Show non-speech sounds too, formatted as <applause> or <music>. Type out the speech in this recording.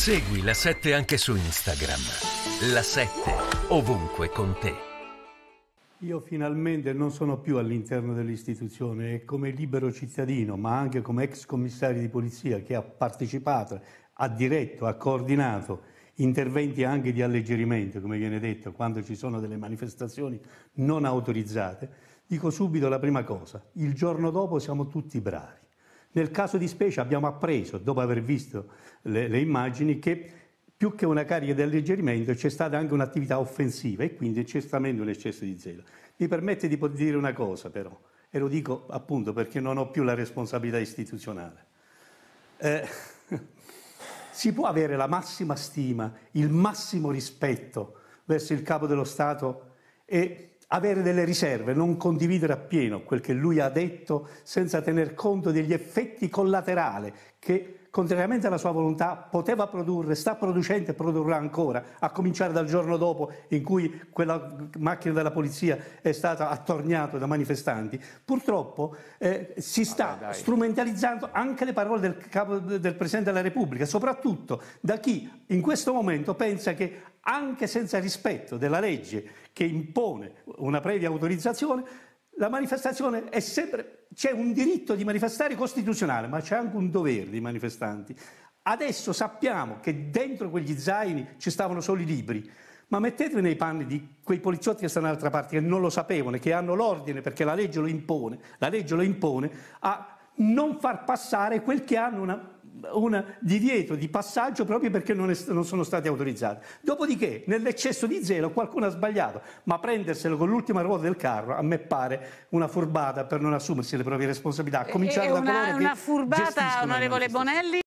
Segui la 7 anche su Instagram. La 7 ovunque con te. Io finalmente non sono più all'interno dell'istituzione e come libero cittadino, ma anche come ex commissario di polizia che ha partecipato, ha diretto, ha coordinato interventi anche di alleggerimento, come viene detto, quando ci sono delle manifestazioni non autorizzate, dico subito la prima cosa, il giorno dopo siamo tutti bravi. Nel caso di specie abbiamo appreso, dopo aver visto le, le immagini, che più che una carica di alleggerimento c'è stata anche un'attività offensiva e quindi certamente un eccesso di zelo. Mi permette di poter dire una cosa però, e lo dico appunto perché non ho più la responsabilità istituzionale. Eh, <laughs> si può avere la massima stima, il massimo rispetto verso il capo dello Stato e avere delle riserve, non condividere appieno quel che lui ha detto senza tener conto degli effetti collaterali che contrariamente alla sua volontà poteva produrre, sta producendo e produrrà ancora, a cominciare dal giorno dopo in cui quella macchina della polizia è stata attorniata da manifestanti, purtroppo eh, si sta ah, strumentalizzando anche le parole del, capo, del Presidente della Repubblica, soprattutto da chi in questo momento pensa che anche senza rispetto della legge che impone una previa autorizzazione, la manifestazione è sempre, c'è un diritto di manifestare costituzionale, ma c'è anche un dovere dei manifestanti. Adesso sappiamo che dentro quegli zaini ci stavano solo i libri, ma mettetevi nei panni di quei poliziotti che stanno dall'altra parte, che non lo sapevano, che hanno l'ordine perché la legge lo impone, la legge lo impone, a non far passare quel che hanno una un divieto di passaggio proprio perché non, è, non, sono stati autorizzati. Dopodiché, nell'eccesso di zelo, qualcuno ha sbagliato, ma prenderselo con l'ultima ruota del carro a me pare una furbata per non assumersi le proprie responsabilità. A cominciare è da una, coloro una furbata, onorevole Bonelli.